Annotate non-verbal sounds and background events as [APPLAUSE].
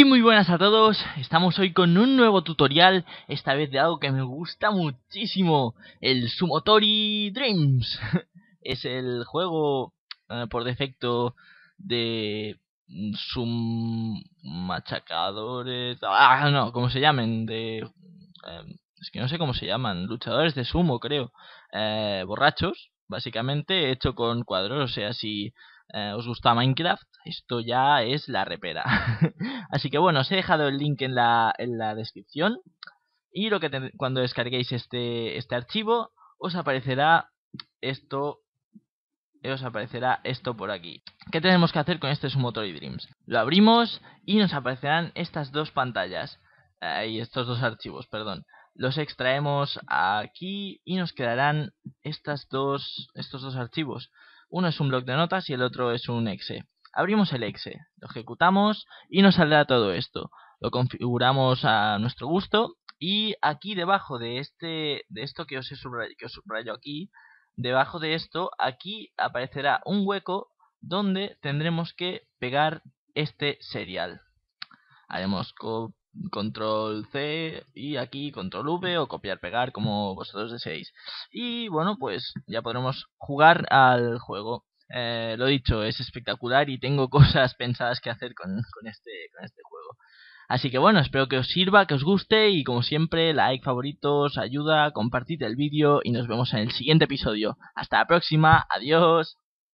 Y muy buenas a todos, estamos hoy con un nuevo tutorial, esta vez de algo que me gusta muchísimo, el Sumotori Dreams. [LAUGHS] es el juego eh, por defecto de sum machacadores, ah, no, cómo se llamen, de... Eh, es que no sé cómo se llaman, luchadores de sumo creo, eh, borrachos, básicamente hecho con cuadros, o sea, si eh, os gusta Minecraft, esto ya es la repera. [LAUGHS] Así que bueno, os he dejado el link en la, en la descripción. Y lo que cuando descarguéis este, este archivo, os aparecerá esto. Os aparecerá esto por aquí. ¿Qué tenemos que hacer con este Sumotori Dreams? Lo abrimos y nos aparecerán estas dos pantallas. y estos dos archivos, perdón los extraemos aquí y nos quedarán estas dos, estos dos archivos. Uno es un bloc de notas y el otro es un exe. Abrimos el exe, lo ejecutamos y nos saldrá todo esto. Lo configuramos a nuestro gusto y aquí debajo de este de esto que os, subrayo, aquí, debajo de esto, aquí aparecerá un hueco donde tendremos que pegar este serial. Haremos cop control C y aquí control V o copiar pegar como vosotros deseéis y bueno pues ya podremos jugar al juego eh, lo dicho es espectacular y tengo [LAUGHS] cosas pensadas que hacer con, este, con este juego así que bueno espero que os sirva que os guste y como siempre like favoritos ayuda compartid el vídeo y nos vemos en el siguiente episodio hasta la próxima adiós